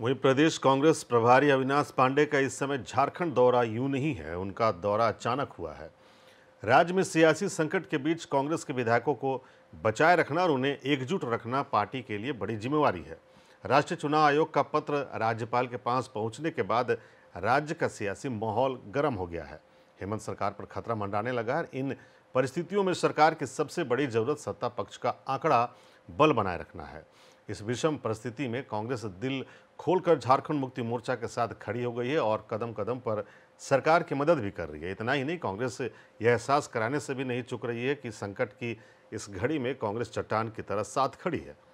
वहीं प्रदेश कांग्रेस प्रभारी अविनाश पांडे का इस समय झारखंड दौरा यूं नहीं है उनका दौरा अचानक हुआ है राज्य में सियासी संकट के बीच कांग्रेस के विधायकों को बचाए रखना और उन्हें एकजुट रखना पार्टी के लिए बड़ी जिम्मेवारी है राष्ट्रीय चुनाव आयोग का पत्र राज्यपाल के पास पहुंचने के बाद राज्य का सियासी माहौल गर्म हो गया है हेमंत सरकार पर खतरा मंडाने लगा है इन परिस्थितियों में सरकार की सबसे बड़ी जरूरत सत्ता पक्ष का आंकड़ा बल बनाए रखना है इस विषम परिस्थिति में कांग्रेस दिल खोलकर झारखंड मुक्ति मोर्चा के साथ खड़ी हो गई है और कदम कदम पर सरकार की मदद भी कर रही है इतना ही नहीं कांग्रेस यह एहसास कराने से भी नहीं चुक रही है कि संकट की इस घड़ी में कांग्रेस चट्टान की तरह साथ खड़ी है